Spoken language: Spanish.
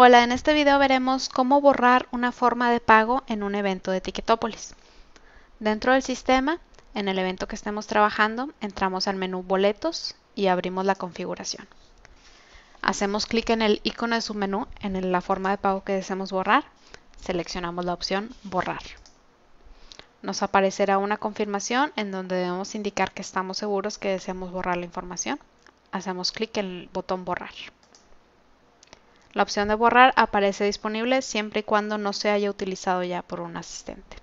Hola, en este video veremos cómo borrar una forma de pago en un evento de Ticketopolis. Dentro del sistema, en el evento que estemos trabajando, entramos al menú Boletos y abrimos la configuración. Hacemos clic en el icono de su menú, en la forma de pago que deseamos borrar. Seleccionamos la opción Borrar. Nos aparecerá una confirmación en donde debemos indicar que estamos seguros que deseamos borrar la información. Hacemos clic en el botón Borrar. La opción de borrar aparece disponible siempre y cuando no se haya utilizado ya por un asistente.